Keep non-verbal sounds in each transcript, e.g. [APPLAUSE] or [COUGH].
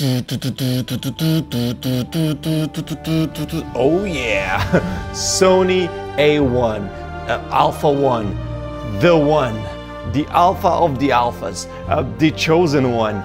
Oh yeah, [LAUGHS] Sony A1, uh, Alpha 1, the one, the alpha of the alphas, uh, the chosen one.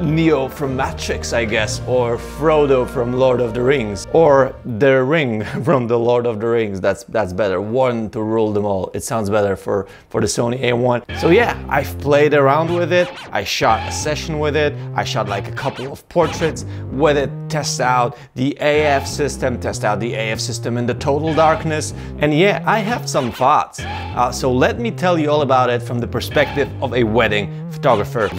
Neo from Matrix, I guess, or Frodo from Lord of the Rings, or the ring [LAUGHS] from the Lord of the Rings. That's that's better. One to rule them all. It sounds better for, for the Sony A1. So yeah, I've played around with it. I shot a session with it. I shot like a couple of portraits with it, test out the AF system, test out the AF system in the total darkness. And yeah, I have some thoughts. Uh, so let me tell you all about it from the perspective of a wedding photographer.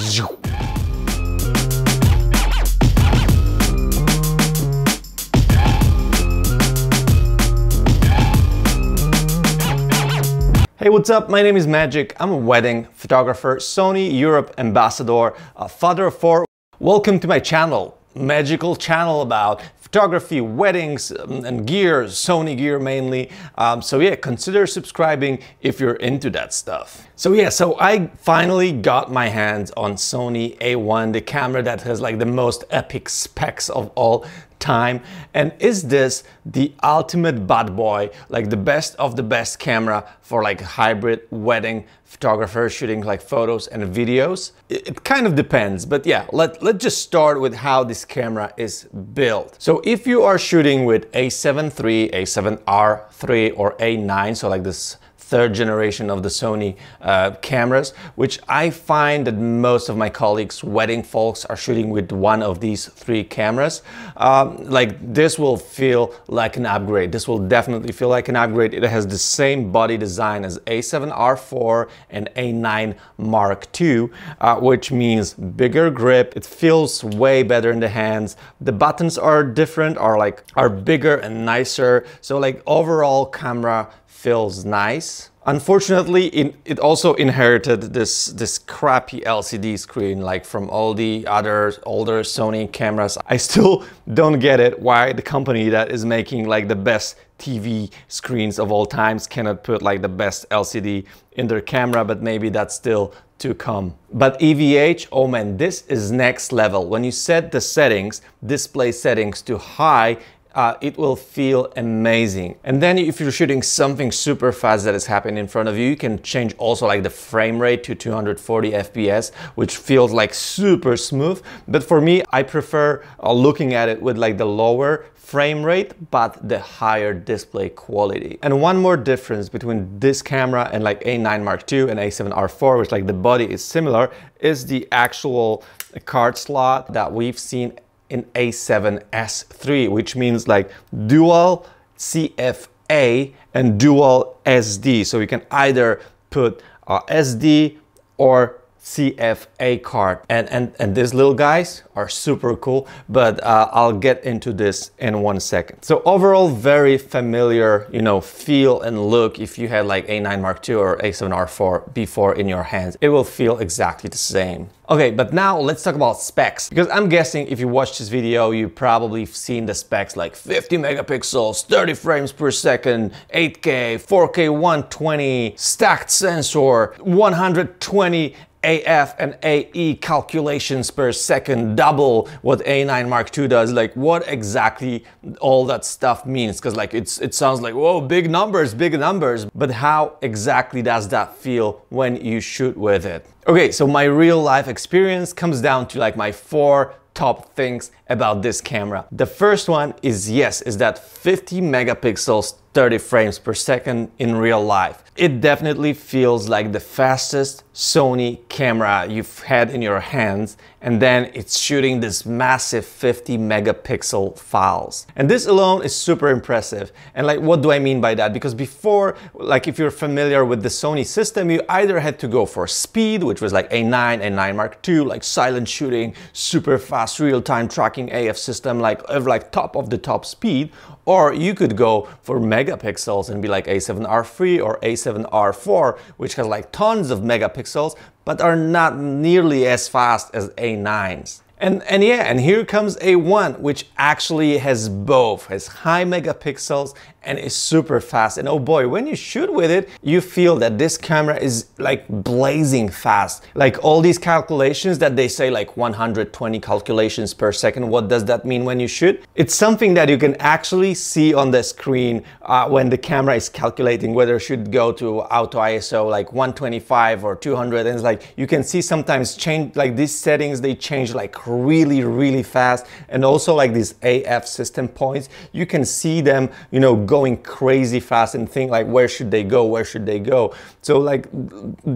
Hey, what's up? My name is Magic. I'm a wedding photographer, Sony Europe ambassador, a father of four. Welcome to my channel, magical channel about photography, weddings, um, and gear, Sony gear mainly. Um, so yeah, consider subscribing if you're into that stuff. So yeah, so I finally got my hands on Sony A1, the camera that has like the most epic specs of all time? And is this the ultimate bad boy, like the best of the best camera for like hybrid wedding photographers shooting like photos and videos? It, it kind of depends, but yeah, let, let's just start with how this camera is built. So if you are shooting with a7 III, a7R III or A9, so like this third generation of the Sony uh, cameras, which I find that most of my colleagues, wedding folks, are shooting with one of these three cameras. Um, like this will feel like an upgrade. This will definitely feel like an upgrade. It has the same body design as A7R4 and A9 Mark II, uh, which means bigger grip. It feels way better in the hands. The buttons are different, are like are bigger and nicer. So like overall camera feels nice. Unfortunately, it, it also inherited this, this crappy LCD screen like from all the other older Sony cameras. I still [LAUGHS] don't get it why the company that is making like the best TV screens of all times cannot put like the best LCD in their camera, but maybe that's still to come. But EVH, oh man, this is next level. When you set the settings, display settings to high, uh, it will feel amazing. And then if you're shooting something super fast that is happening in front of you, you can change also like the frame rate to 240 FPS, which feels like super smooth. But for me, I prefer uh, looking at it with like the lower frame rate, but the higher display quality. And one more difference between this camera and like A9 Mark II and A7R4, which like the body is similar, is the actual card slot that we've seen in A7S3, which means like dual CFA and dual SD. So you can either put uh, SD or CFA card. And, and, and these little guys are super cool, but uh, I'll get into this in one second. So overall, very familiar, you know, feel and look if you had like A9 Mark II or A7R4 before in your hands, it will feel exactly the same. Okay, but now let's talk about specs, because I'm guessing if you watched this video, you probably seen the specs like 50 megapixels, 30 frames per second, 8K, 4K 120, stacked sensor, 120 AF and AE calculations per second, double what A9 Mark II does. Like what exactly all that stuff means? Cause like it's, it sounds like, whoa, big numbers, big numbers. But how exactly does that feel when you shoot with it? Okay, so my real life experience comes down to like my four top things about this camera. The first one is yes, is that 50 megapixels 30 frames per second in real life. It definitely feels like the fastest Sony camera you've had in your hands and then it's shooting this massive 50 megapixel files. And this alone is super impressive. And like what do I mean by that? Because before, like if you're familiar with the Sony system, you either had to go for speed, which was like A9, A9 Mark II, like silent shooting, super fast real-time tracking AF system, like of like top of the top speed, or you could go for megapixels and be like A7R3 or A7R4, which has like tons of megapixels, but are not nearly as fast as A9s. And, and yeah, and here comes A1, which actually has both, has high megapixels and it's super fast. And oh boy, when you shoot with it, you feel that this camera is like blazing fast. Like all these calculations that they say like 120 calculations per second, what does that mean when you shoot? It's something that you can actually see on the screen uh, when the camera is calculating whether it should go to auto ISO like 125 or 200. And it's like, you can see sometimes change, like these settings, they change like really, really fast. And also like these AF system points, you can see them, you know, going crazy fast and think like, where should they go? Where should they go? So like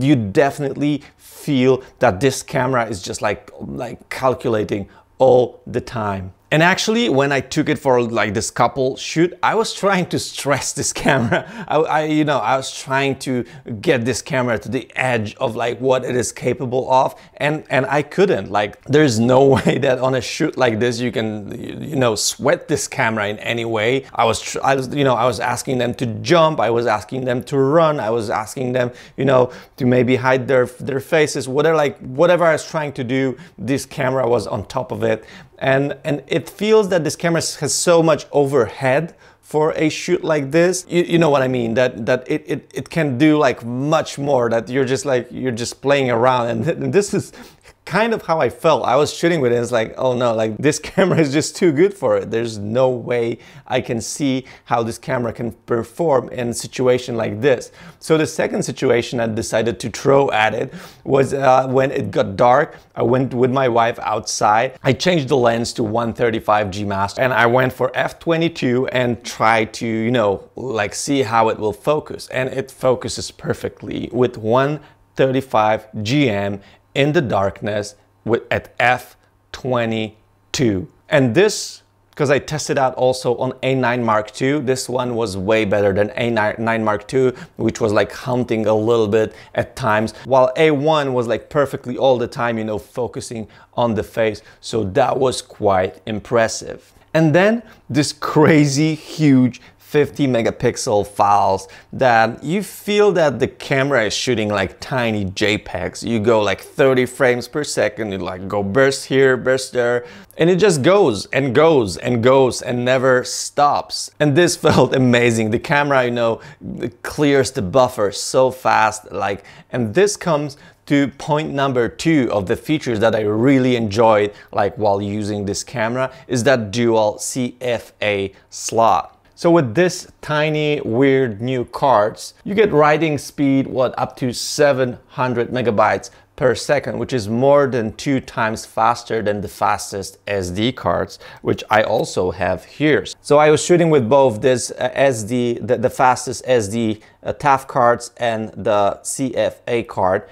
you definitely feel that this camera is just like, like calculating all the time. And actually, when I took it for like this couple shoot, I was trying to stress this [LAUGHS] camera. I, I, you know, I was trying to get this camera to the edge of like what it is capable of, and and I couldn't. Like, there's no [LAUGHS] way that on a shoot like this you can, you know, sweat this camera in any way. I was, I was, you know, I was asking them to jump, I was asking them to run, I was asking them, you know, to maybe hide their their faces, whatever. Like whatever I was trying to do, this camera was on top of it and, and it feels that this camera has so much overhead for a shoot like this. You, you know what I mean, that, that it, it, it can do like much more, that you're just like, you're just playing around and, and this is kind of how I felt. I was shooting with it, it's like, oh no, like this [LAUGHS] camera is just too good for it. There's no way I can see how this camera can perform in a situation like this. So the second situation I decided to throw at it was uh, when it got dark, I went with my wife outside. I changed the lens to 135 G master and I went for f22 and tried to, you know, like see how it will focus. And it focuses perfectly with 135 GM in the darkness with, at f22. And this because I tested out also on A9 Mark II. This one was way better than A9 Mark II, which was like hunting a little bit at times, while A1 was like perfectly all the time, you know, focusing on the face. So that was quite impressive. And then this crazy huge 50 megapixel files that you feel that the camera is shooting like tiny JPEGs. You go like 30 frames per second, you like go burst here, burst there, and it just goes and goes and goes and never stops. And this [LAUGHS] felt amazing. The camera, you know, clears the buffer so fast, like, and this comes to point number two of the features that I really enjoyed like while using this camera is that dual CFA slot. So with this tiny, weird new cards, you get writing speed, what, up to 700 megabytes per second, which is more than two times faster than the fastest SD cards, which I also have here. So I was shooting with both this uh, SD, the, the, fastest SD uh, TAF cards and the CFA card.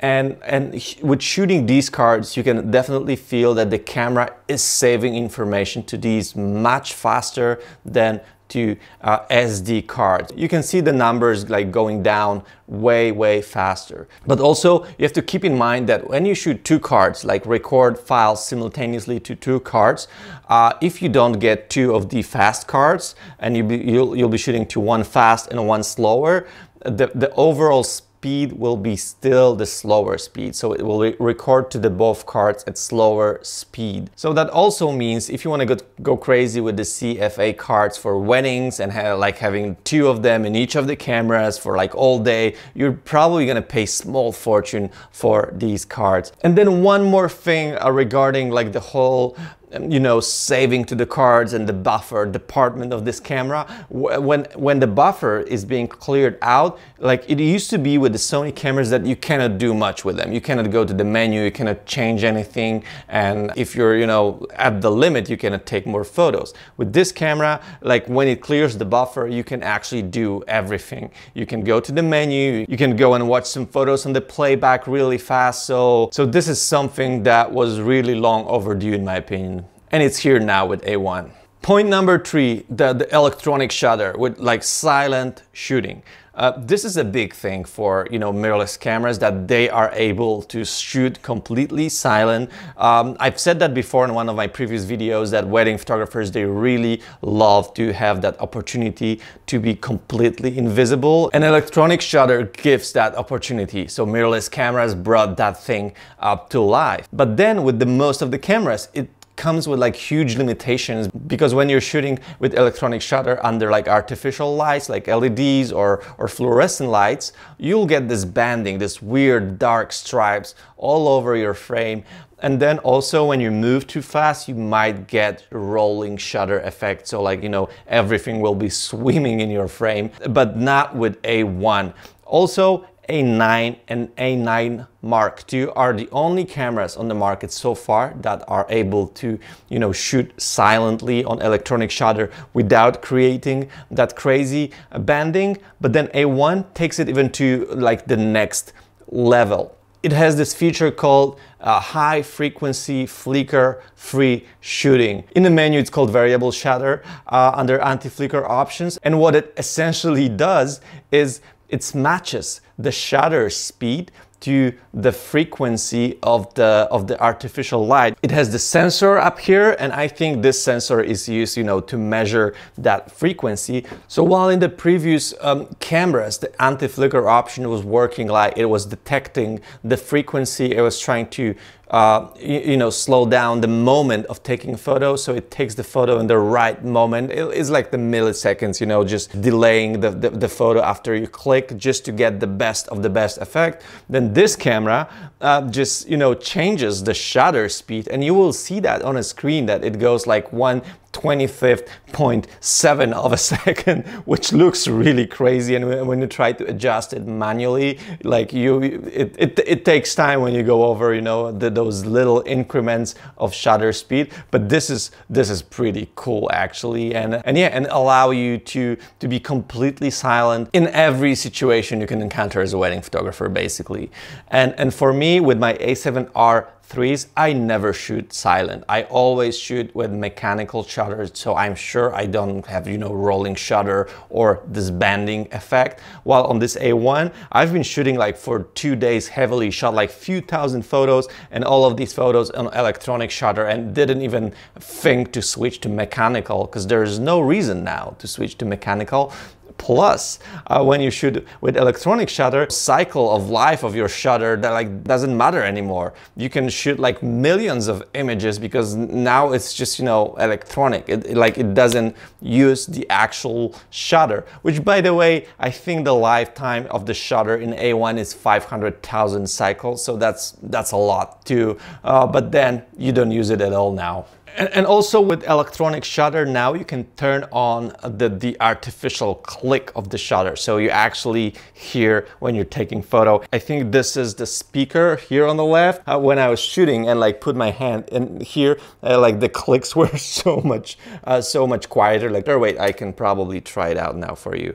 And, and with shooting these cards, you can definitely feel that the camera is saving information to these much faster than to uh, SD cards. You can see the numbers like going down way, way faster. But also you have to keep in mind that when you shoot two cards, like record files simultaneously to two cards, uh, if you don't get two of the fast cards and you will you'll, you'll be shooting to one fast and one slower, the, the overall speed speed will be still the slower speed. So it will re record to the both cards at slower speed. So that also means if you want to go crazy with the CFA cards for weddings and like having two of them in each of the cameras for like all day, you're probably going to pay small fortune for these cards. And then one more thing uh, regarding like the whole um, you know, saving to the cards and the buffer department of this camera. When, when the buffer is being cleared out, like it used to be with the Sony cameras that you cannot do much with them. You cannot go to the menu, you cannot change anything. And if you're, you know, at the limit, you cannot take more photos. With this camera, like when it clears the buffer, you can actually do everything. You can go to the menu, you can go and watch some photos on the playback really fast. So, so this is something that was really long overdue in my opinion and it's here now with A1. Point number three, the, the electronic shutter with like silent shooting. Uh, this is a big thing for you know mirrorless cameras that they are able to shoot completely silent. Um, I've said that before in one of my previous videos that wedding photographers they really love to have that opportunity to be completely invisible. An electronic shutter gives that opportunity. So mirrorless cameras brought that thing up to life. But then with the most of the cameras, it comes with like huge limitations because when you're shooting with electronic shutter under like artificial lights like LEDs or, or fluorescent lights, you'll get this banding, this weird dark stripes all over your frame. And then also when you move too fast, you might get rolling shutter effect. So like, you know, everything will be [LAUGHS] swimming in your frame, but not with A1. Also, a9 and A9 Mark II are the only cameras on the market so far that are able to, you know, shoot silently on electronic shutter without creating that crazy banding. But then A1 takes it even to like the next level. It has this feature called uh, high frequency flicker free shooting. In the menu, it's called variable shutter uh, under anti-flicker options. And what it essentially does is it matches the shutter speed to the frequency of the of the artificial light. It has the sensor up here and I think this sensor is used you know to measure that frequency. So while in the previous um, cameras the anti-flicker option was working like it was detecting the frequency it was trying to uh, you, you, know, slow down the moment of taking a photo. So it takes the photo in the right moment. It, it's like the milliseconds, you know, just delaying the, the, the, photo after you click just to get the best of the best effect. Then this camera uh, just, you know, changes the shutter speed and you will see that on a screen that it goes like one 25.7 of a [LAUGHS] second, which looks really crazy. And when you try to adjust it manually, like you, it, it, it takes time when you go over, you know, the, those little increments of shutter speed. But this is, this is pretty cool actually. And, and yeah, and allow you to, to be completely silent in every situation you can encounter as a wedding photographer, basically. And, and for me, with my A7R threes, I never shoot silent. I always shoot with mechanical shutters, so I'm sure I don't have, you know, rolling shutter or this bending effect. While on this A1, I've been shooting like for two days heavily, shot like few thousand photos and all of these photos on electronic shutter and didn't even think to switch to mechanical because there's no reason now to switch to mechanical. Plus, uh, when you shoot with electronic shutter, cycle of life of your shutter that like doesn't matter anymore. You can shoot like millions of images because now it's just, you know, electronic. It, it, like it doesn't use the actual shutter, which by the way, I think the lifetime of the shutter in A1 is 500,000 cycles. So that's, that's a lot too. Uh, but then you don't use it at all now. And also with electronic shutter now you can turn on the, the artificial click of the shutter so you actually hear when you're taking photo. I think this is the speaker here on the left. Uh, when I was shooting and like put my hand in here uh, like the clicks [LAUGHS] were so much uh, so much quieter like or oh, wait I can probably try it out now for you.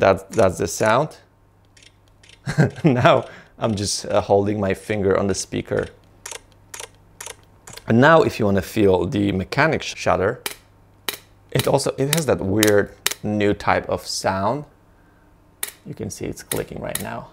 That, that's the sound. [LAUGHS] now I'm just uh, holding my finger on the speaker. And now if you want to feel the mechanic shutter, it also it has that weird new type of sound. You can see it's clicking right now.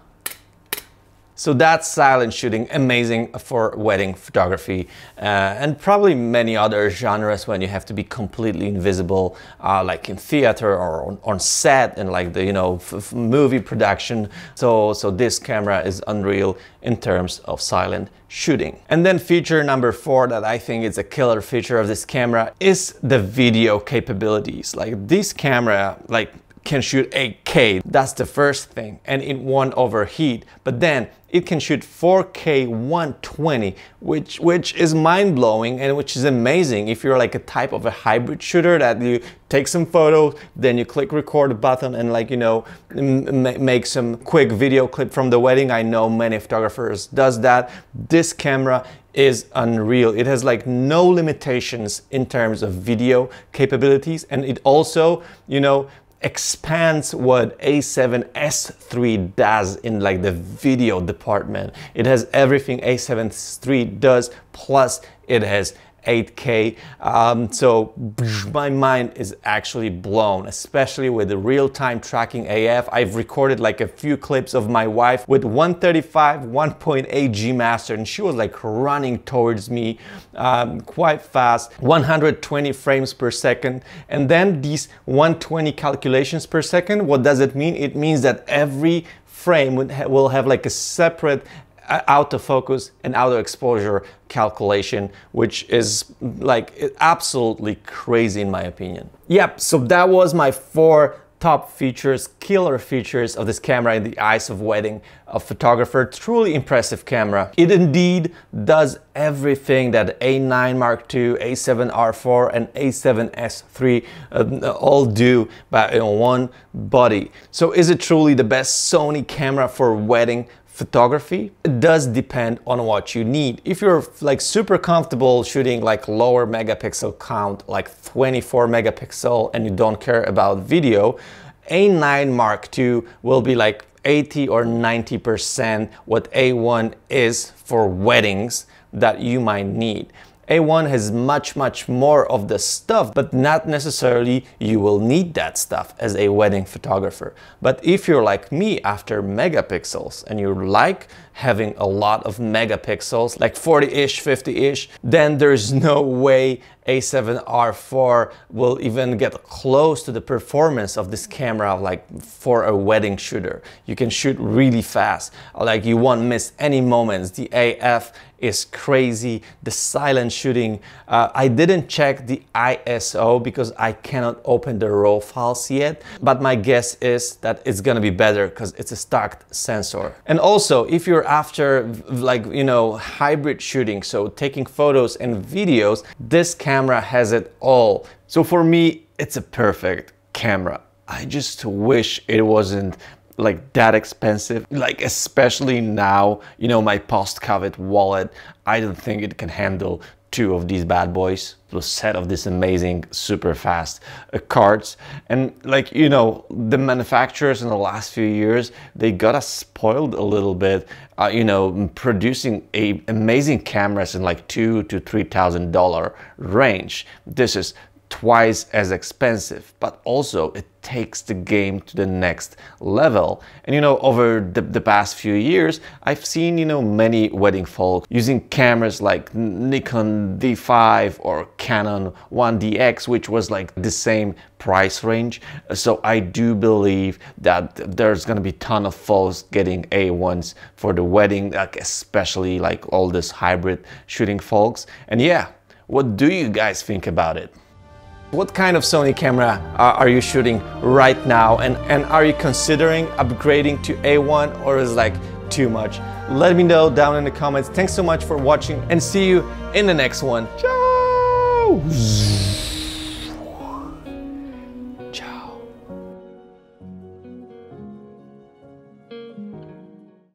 So that's silent shooting, amazing for wedding photography uh, and probably many other genres when you have to be completely invisible, uh, like in theater or on, on set and like the, you know, movie production. So, so this camera is unreal in terms of silent shooting. And then feature number four that I think is a killer feature of this camera is the video capabilities. Like this camera, like can shoot 8K. That's the first thing, and it won't overheat. But then it can shoot 4K 120, which which is mind blowing and which is amazing. If you're like a type of a hybrid shooter that you take some photos, then you click record button and like you know make some quick video clip from the wedding. I know many photographers does that. This camera is unreal. It has like no limitations in terms of video capabilities and it also, you know, expands what A7S3 does in like the video department. It has everything A7S3 does, plus it has 8K. Um, so my mind is actually blown, especially with the real-time tracking AF. I've recorded like a few clips of my wife with 135 1.8 G master and she was like running towards me um, quite fast, 120 frames per second. And then these 120 calculations per second, what does it mean? It means that every frame will have like a separate auto focus and auto exposure calculation, which is like absolutely crazy in my opinion. Yep, so that was my four top features, killer features of this camera in the eyes of wedding a photographer. Truly impressive camera. It indeed does everything that A9 Mark II, A7R4 and A7S3 uh, all do but in one body. So is it truly the best Sony camera for wedding? photography it does depend on what you need if you're like super comfortable shooting like lower megapixel count like 24 megapixel and you don't care about video a9 mark ii will be like 80 or 90 percent what a1 is for weddings that you might need a1 has much, much more of the stuff, but not necessarily you will need that stuff as a wedding photographer. But if you're like me after megapixels and you like having a lot of megapixels, like 40-ish, 50-ish, then there's [LAUGHS] no way a7R4 will even get close to the performance of this camera like for a wedding shooter. You can shoot really fast, like you won't miss any moments. The AF is crazy. The silent shooting, uh, I didn't check the ISO because I cannot open the RAW files yet, but my guess is that it's gonna be better because it's a stacked sensor. And also, if you're after like, you know, hybrid shooting, so taking photos and videos, this camera has it all. So for me, it's a perfect camera. I just wish it wasn't like that expensive like especially now you know my post-covid wallet i don't think it can handle two of these bad boys the set of this amazing super fast uh, cards and like you know the manufacturers in the last few years they got us spoiled a little bit uh, you know producing a amazing cameras in like two to three thousand dollar range this is twice as expensive, but also it takes the game to the next level. And you know, over the, the past few years, I've seen, you know, many wedding folk using cameras like Nikon D5 or Canon 1DX, which was like the same price range. So I do believe that there's gonna be ton of folks getting A1s for the wedding, like especially like all this hybrid shooting folks. And yeah, what do you guys think about it? What kind of Sony camera uh, are you shooting right now? And, and are you considering upgrading to A1 or is like too much? Let me know down in the comments. Thanks so much for watching and see you in the next one. Ciao!